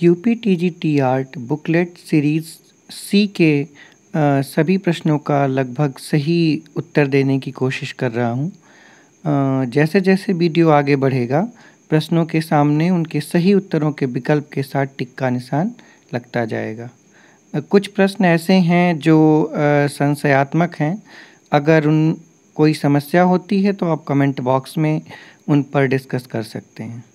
जी T art booklet series C के सभी प्रश्नों का लगभग सही उत्तर देने की कोशिश कर रहा हूँ जैसे जैसे वीडियो आगे बढ़ेगा प्रश्नों के सामने उनके सही उत्तरों के विकल्प के साथ टिक्का निशान लगता जाएगा कुछ प्रश्न ऐसे हैं जो संशयात्मक हैं अगर उन कोई समस्या होती है तो आप कमेंट बॉक्स में उन पर डिस्कस कर सकते हैं